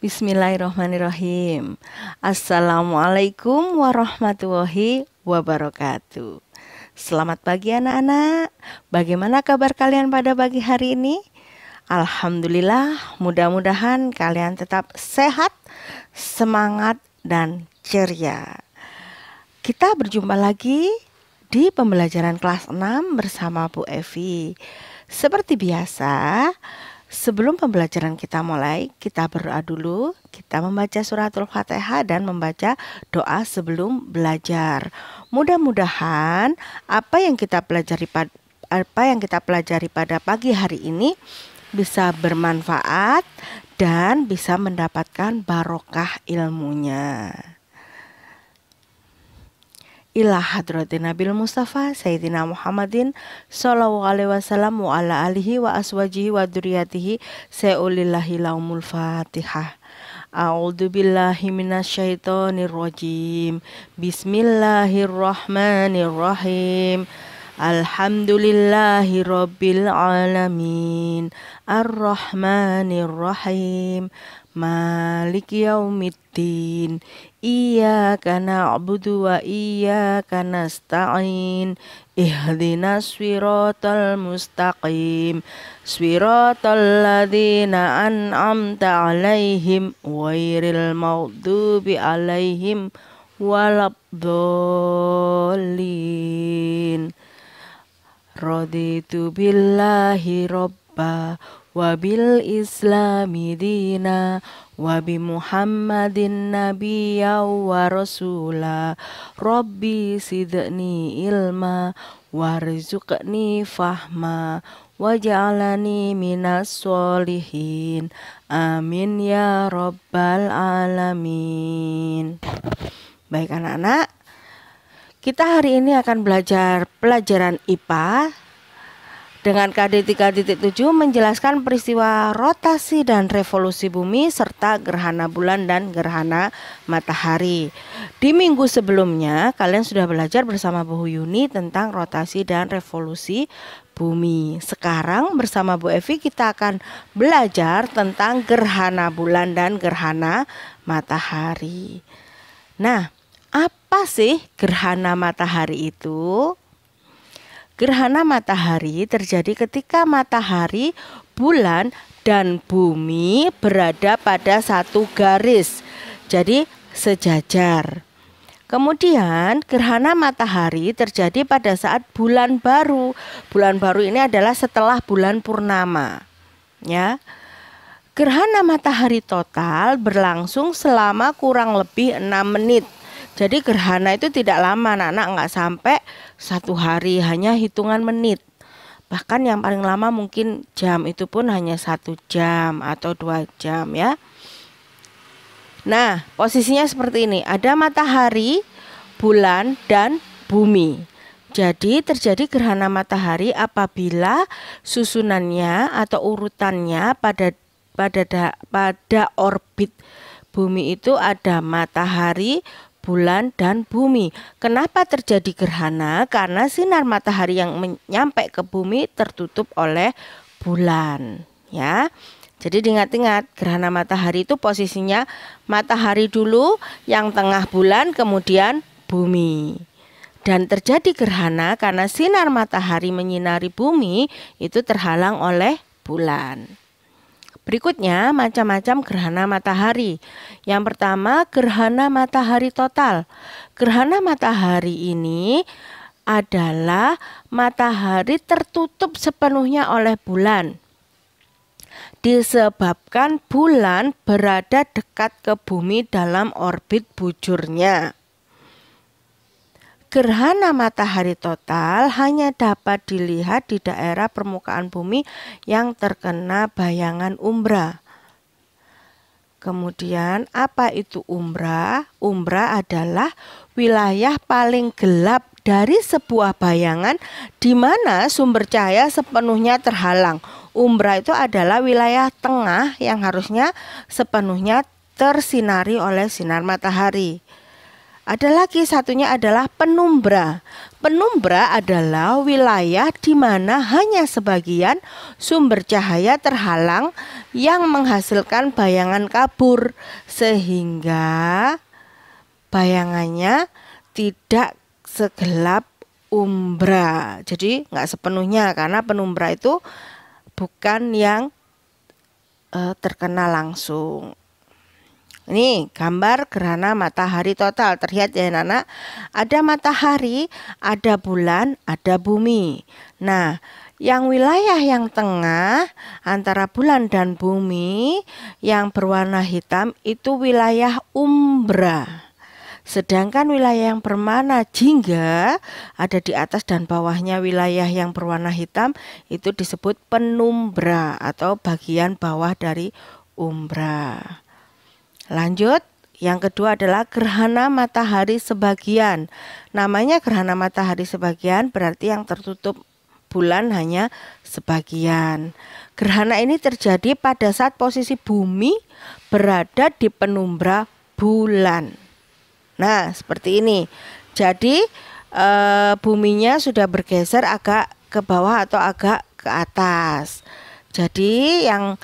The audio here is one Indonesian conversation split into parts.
Bismillahirrahmanirrahim. Assalamualaikum warahmatullahi wabarakatuh. Selamat pagi anak-anak. Bagaimana kabar kalian pada pagi hari ini? Alhamdulillah, mudah-mudahan kalian tetap sehat, semangat dan ceria. Kita berjumpa lagi di pembelajaran kelas 6 bersama Bu Evi. Seperti biasa, Sebelum pembelajaran kita mulai, kita berdoa dulu. Kita membaca suratul Fatihah dan membaca doa sebelum belajar. Mudah-mudahan apa yang kita pelajari apa yang kita pelajari pada pagi hari ini bisa bermanfaat dan bisa mendapatkan barokah ilmunya ila hadratin Nabil Mustafa Sayyidina Muhammadin sallallahu alaihi wasallam wa ala alihi wa aswajihi wa duriyatihi sayulillahi laumul fatihah A'udzu billahi minasyaitonir rajim Bismillahirrahmanirrahim Alhamdulillahi rabbil alamin Arrahmanirrahim Maliki yaumiddin Iya Iyyaka na'budu wa iyyaka stain Ihdinas siratal mustaqim Siratal ladzina an'amta 'alaihim ghairil maghdubi 'alaihim waladdallin Raditu billahi rabba wabil islami dina wabi muhammadin nabiyya wa rasula rabbi sidni ilma warzuqni fahma waj'alani minas solihin amin ya rabbal alamin baik anak-anak kita hari ini akan belajar pelajaran IPA dengan KD 3.7 menjelaskan peristiwa rotasi dan revolusi bumi serta gerhana bulan dan gerhana matahari. Di minggu sebelumnya kalian sudah belajar bersama Bu Yuni tentang rotasi dan revolusi bumi. Sekarang bersama Bu Evi kita akan belajar tentang gerhana bulan dan gerhana matahari. Nah, apa sih gerhana matahari itu? Gerhana matahari terjadi ketika matahari, bulan, dan bumi berada pada satu garis. Jadi sejajar. Kemudian gerhana matahari terjadi pada saat bulan baru. Bulan baru ini adalah setelah bulan purnama. Ya. Gerhana matahari total berlangsung selama kurang lebih 6 menit. Jadi gerhana itu tidak lama anak-anak nggak sampai satu hari hanya hitungan menit. Bahkan yang paling lama mungkin jam itu pun hanya satu jam atau dua jam ya. Nah posisinya seperti ini ada matahari, bulan dan bumi. Jadi terjadi gerhana matahari apabila susunannya atau urutannya pada pada pada orbit bumi itu ada matahari, bulan, dan bumi. Kenapa terjadi gerhana? Karena sinar matahari yang menyampai ke bumi tertutup oleh bulan, ya. Jadi diingat-ingat gerhana matahari itu posisinya matahari dulu yang tengah bulan kemudian bumi. Dan terjadi gerhana karena sinar matahari menyinari bumi itu terhalang oleh bulan. Berikutnya, macam-macam gerhana matahari. Yang pertama, gerhana matahari total. Gerhana matahari ini adalah matahari tertutup sepenuhnya oleh bulan. Disebabkan bulan berada dekat ke bumi dalam orbit bujurnya. Gerhana matahari total hanya dapat dilihat di daerah permukaan bumi yang terkena bayangan umbra. Kemudian apa itu umbra? Umbra adalah wilayah paling gelap dari sebuah bayangan di mana sumber cahaya sepenuhnya terhalang. Umbra itu adalah wilayah tengah yang harusnya sepenuhnya tersinari oleh sinar matahari. Ada lagi satunya adalah penumbra. Penumbra adalah wilayah di mana hanya sebagian sumber cahaya terhalang yang menghasilkan bayangan kabur sehingga bayangannya tidak segelap umbra. Jadi nggak sepenuhnya karena penumbra itu bukan yang eh, terkena langsung. Ini gambar gerhana matahari total. Terlihat ya Nana, ada matahari, ada bulan, ada bumi. Nah, yang wilayah yang tengah antara bulan dan bumi yang berwarna hitam itu wilayah umbra. Sedangkan wilayah yang bermana jingga ada di atas dan bawahnya wilayah yang berwarna hitam itu disebut penumbra atau bagian bawah dari umbra. Lanjut, yang kedua adalah gerhana matahari sebagian. Namanya gerhana matahari sebagian berarti yang tertutup bulan hanya sebagian. Gerhana ini terjadi pada saat posisi bumi berada di penumbra bulan. Nah, seperti ini. Jadi e, buminya sudah bergeser agak ke bawah atau agak ke atas. Jadi yang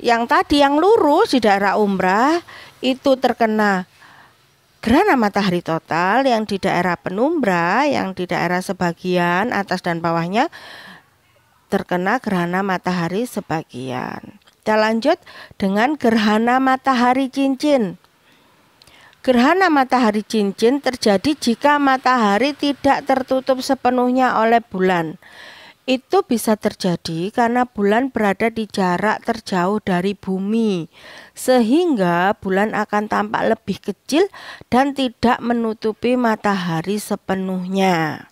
yang tadi yang lurus di daerah umrah itu terkena gerhana matahari total yang di daerah penumbra yang di daerah sebagian atas dan bawahnya terkena gerhana matahari sebagian. Kita lanjut dengan gerhana matahari cincin. Gerhana matahari cincin terjadi jika matahari tidak tertutup sepenuhnya oleh bulan itu bisa terjadi karena bulan berada di jarak terjauh dari bumi, sehingga bulan akan tampak lebih kecil dan tidak menutupi matahari sepenuhnya.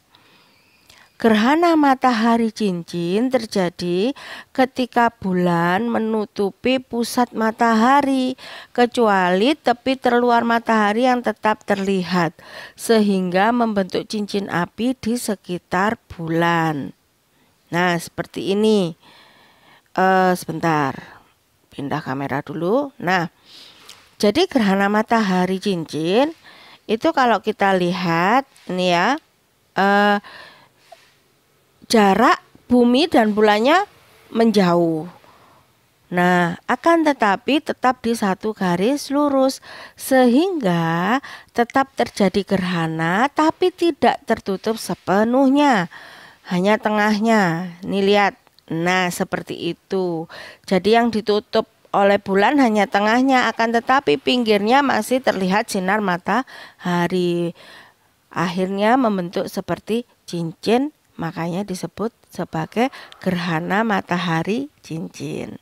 Gerhana matahari cincin terjadi ketika bulan menutupi pusat matahari, kecuali tepi terluar matahari yang tetap terlihat, sehingga membentuk cincin api di sekitar bulan. Nah, seperti ini. Uh, sebentar. Pindah kamera dulu. Nah, jadi gerhana matahari cincin itu kalau kita lihat ini ya uh, jarak bumi dan bulannya menjauh. Nah, akan tetapi tetap di satu garis lurus sehingga tetap terjadi gerhana tapi tidak tertutup sepenuhnya hanya tengahnya. Nih lihat. Nah, seperti itu. Jadi yang ditutup oleh bulan hanya tengahnya akan tetapi pinggirnya masih terlihat sinar matahari. Akhirnya membentuk seperti cincin, makanya disebut sebagai gerhana matahari cincin.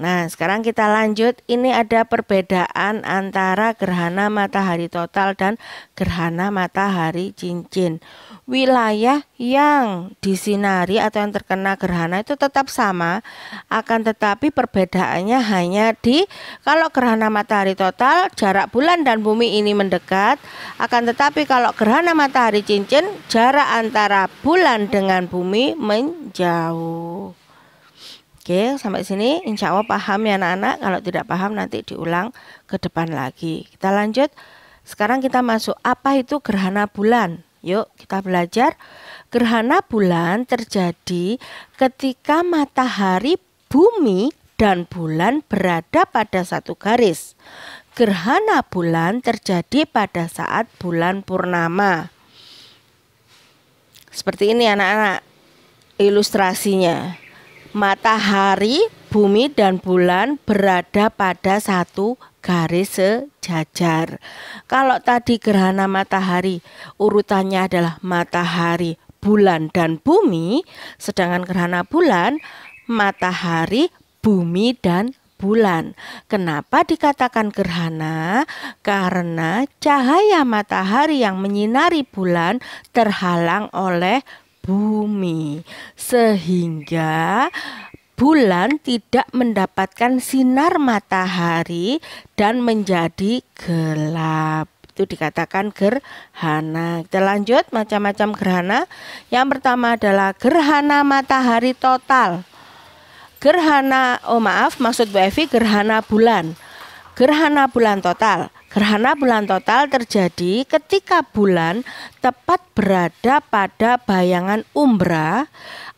Nah, sekarang kita lanjut. Ini ada perbedaan antara gerhana matahari total dan gerhana matahari cincin. Wilayah yang disinari atau yang terkena gerhana itu tetap sama, akan tetapi perbedaannya hanya di kalau gerhana matahari total jarak bulan dan bumi ini mendekat, akan tetapi kalau gerhana matahari cincin jarak antara bulan dengan bumi menjauh. Oke, sampai sini insya Allah paham ya anak-anak. Kalau tidak paham nanti diulang ke depan lagi. Kita lanjut. Sekarang kita masuk apa itu gerhana bulan. Yuk, kita belajar. Gerhana bulan terjadi ketika matahari, bumi, dan bulan berada pada satu garis. Gerhana bulan terjadi pada saat bulan purnama. Seperti ini anak-anak ilustrasinya matahari, bumi, dan bulan berada pada satu garis sejajar. Kalau tadi gerhana matahari urutannya adalah matahari, bulan, dan bumi, sedangkan gerhana bulan, matahari, bumi, dan bulan. Kenapa dikatakan gerhana? Karena cahaya matahari yang menyinari bulan terhalang oleh bumi sehingga bulan tidak mendapatkan sinar matahari dan menjadi gelap itu dikatakan gerhana. Kita lanjut macam-macam gerhana. Yang pertama adalah gerhana matahari total. Gerhana, oh maaf, maksud Bu Evi gerhana bulan. Gerhana bulan total. Gerhana bulan total terjadi ketika bulan tepat berada pada bayangan umbra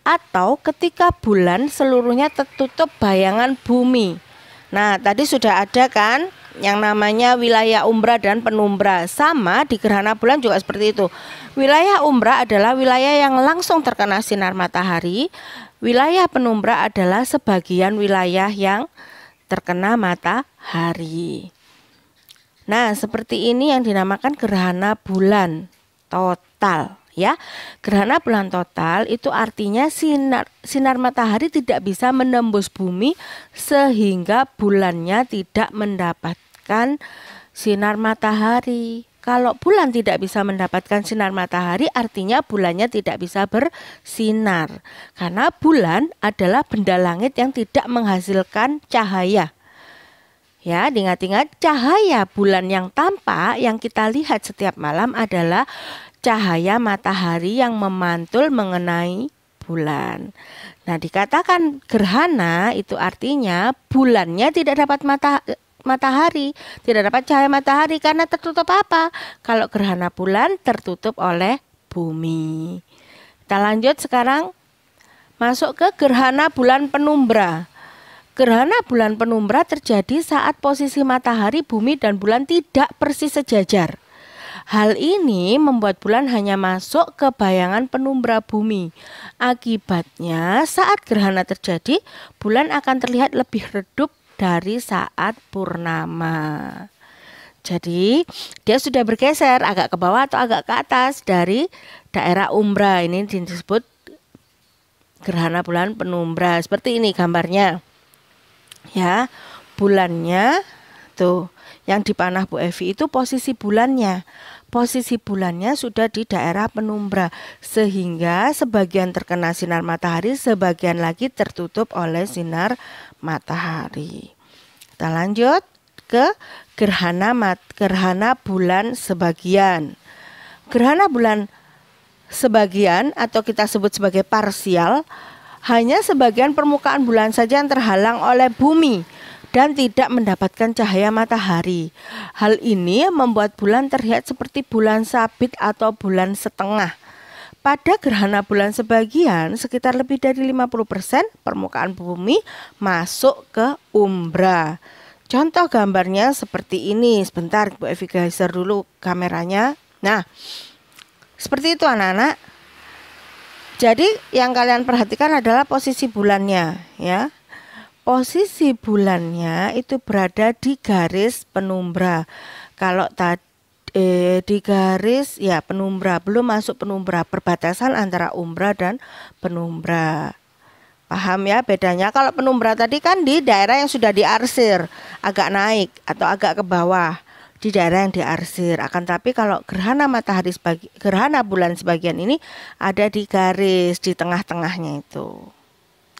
atau ketika bulan seluruhnya tertutup bayangan bumi. Nah, tadi sudah ada kan yang namanya wilayah umbra dan penumbra. Sama di gerhana bulan juga seperti itu. Wilayah umbra adalah wilayah yang langsung terkena sinar matahari. Wilayah penumbra adalah sebagian wilayah yang terkena matahari. Nah, seperti ini yang dinamakan gerhana bulan total ya. Gerhana bulan total itu artinya sinar sinar matahari tidak bisa menembus bumi sehingga bulannya tidak mendapatkan sinar matahari. Kalau bulan tidak bisa mendapatkan sinar matahari, artinya bulannya tidak bisa bersinar. Karena bulan adalah benda langit yang tidak menghasilkan cahaya. Ya, ingat-ingat cahaya bulan yang tampak yang kita lihat setiap malam adalah cahaya matahari yang memantul mengenai bulan. Nah, dikatakan gerhana itu artinya bulannya tidak dapat mata matahari, tidak dapat cahaya matahari karena tertutup apa? Kalau gerhana bulan tertutup oleh bumi. Kita lanjut sekarang masuk ke gerhana bulan penumbra. Gerhana bulan penumbra terjadi saat posisi matahari, bumi, dan bulan tidak persis sejajar. Hal ini membuat bulan hanya masuk ke bayangan penumbra bumi. Akibatnya, saat gerhana terjadi, bulan akan terlihat lebih redup dari saat purnama. Jadi, dia sudah bergeser agak ke bawah atau agak ke atas dari daerah umbra. Ini disebut gerhana bulan penumbra. Seperti ini gambarnya ya bulannya tuh yang dipanah Bu Evi itu posisi bulannya posisi bulannya sudah di daerah penumbra sehingga sebagian terkena sinar matahari sebagian lagi tertutup oleh sinar matahari kita lanjut ke gerhana mat gerhana bulan sebagian gerhana bulan sebagian atau kita sebut sebagai parsial hanya sebagian permukaan bulan saja yang terhalang oleh bumi dan tidak mendapatkan cahaya matahari. Hal ini membuat bulan terlihat seperti bulan sabit atau bulan setengah. Pada gerhana bulan sebagian, sekitar lebih dari 50% permukaan bumi masuk ke umbra. Contoh gambarnya seperti ini. Sebentar, Bu Evi geser dulu kameranya. Nah, seperti itu anak-anak. Jadi yang kalian perhatikan adalah posisi bulannya ya. Posisi bulannya itu berada di garis penumbra. Kalau tadi eh, di garis ya penumbra belum masuk penumbra perbatasan antara umbra dan penumbra paham ya bedanya kalau penumbra tadi kan di daerah yang sudah diarsir agak naik atau agak ke bawah di daerah yang diarsir. Akan tapi kalau gerhana matahari sebagi, gerhana bulan sebagian ini ada di garis di tengah-tengahnya itu.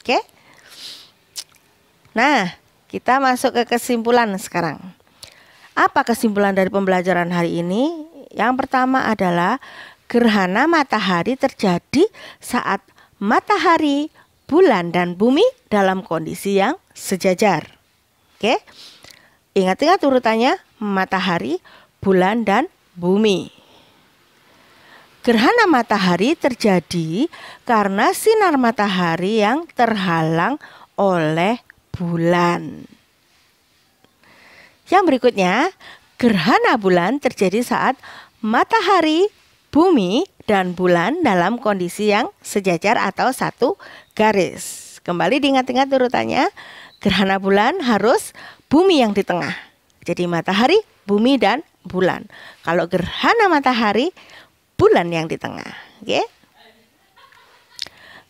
Oke? Nah, kita masuk ke kesimpulan sekarang. Apa kesimpulan dari pembelajaran hari ini? Yang pertama adalah gerhana matahari terjadi saat matahari, bulan dan bumi dalam kondisi yang sejajar. Oke? Okay? Ingat-ingat urutannya matahari, bulan, dan bumi. Gerhana matahari terjadi karena sinar matahari yang terhalang oleh bulan. Yang berikutnya, gerhana bulan terjadi saat matahari, bumi, dan bulan dalam kondisi yang sejajar atau satu garis. Kembali diingat-ingat urutannya, gerhana bulan harus bumi yang di tengah. Jadi matahari, bumi dan bulan. Kalau gerhana matahari, bulan yang di tengah. Oke. Okay?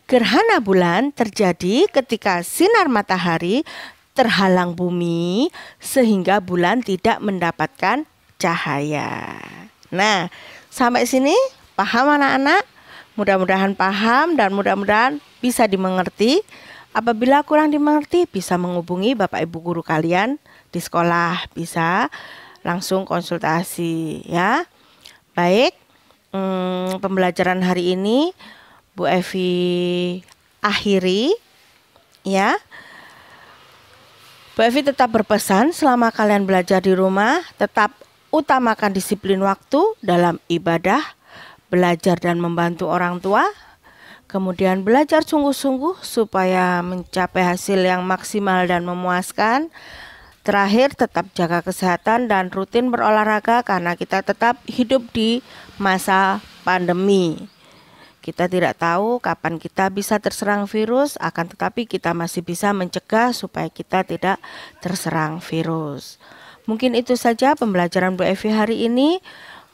Gerhana bulan terjadi ketika sinar matahari terhalang bumi sehingga bulan tidak mendapatkan cahaya. Nah, sampai sini paham anak-anak? Mudah-mudahan paham dan mudah-mudahan bisa dimengerti. Apabila kurang dimengerti, bisa menghubungi Bapak Ibu guru kalian di sekolah, bisa langsung konsultasi ya. Baik, hmm, pembelajaran hari ini Bu Evi akhiri ya. Bu Evi tetap berpesan selama kalian belajar di rumah, tetap utamakan disiplin waktu dalam ibadah, belajar dan membantu orang tua, Kemudian belajar sungguh-sungguh supaya mencapai hasil yang maksimal dan memuaskan. Terakhir, tetap jaga kesehatan dan rutin berolahraga karena kita tetap hidup di masa pandemi. Kita tidak tahu kapan kita bisa terserang virus, akan tetapi kita masih bisa mencegah supaya kita tidak terserang virus. Mungkin itu saja pembelajaran Bu Evi hari ini.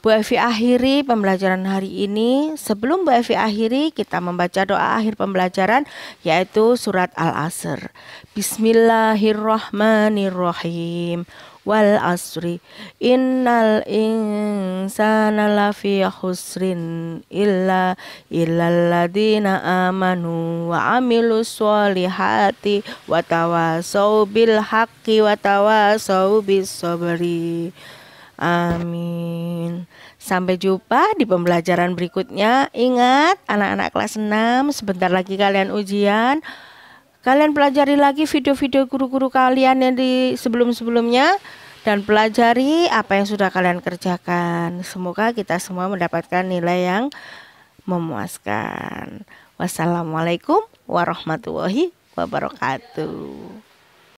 Bu Evi akhiri pembelajaran hari ini. Sebelum Bu Evi akhiri, kita membaca doa akhir pembelajaran yaitu surat Al-Asr. Bismillahirrahmanirrahim. Wal asri innal insana lafi khusrin illa ladina amanu wa amilus sholihati wa tawasau bil haqqi wa tawasau bis sabri. Amin. Sampai jumpa di pembelajaran berikutnya. Ingat, anak-anak kelas 6, sebentar lagi kalian ujian. Kalian pelajari lagi video-video guru-guru kalian yang di sebelum-sebelumnya dan pelajari apa yang sudah kalian kerjakan. Semoga kita semua mendapatkan nilai yang memuaskan. Wassalamualaikum warahmatullahi wabarakatuh.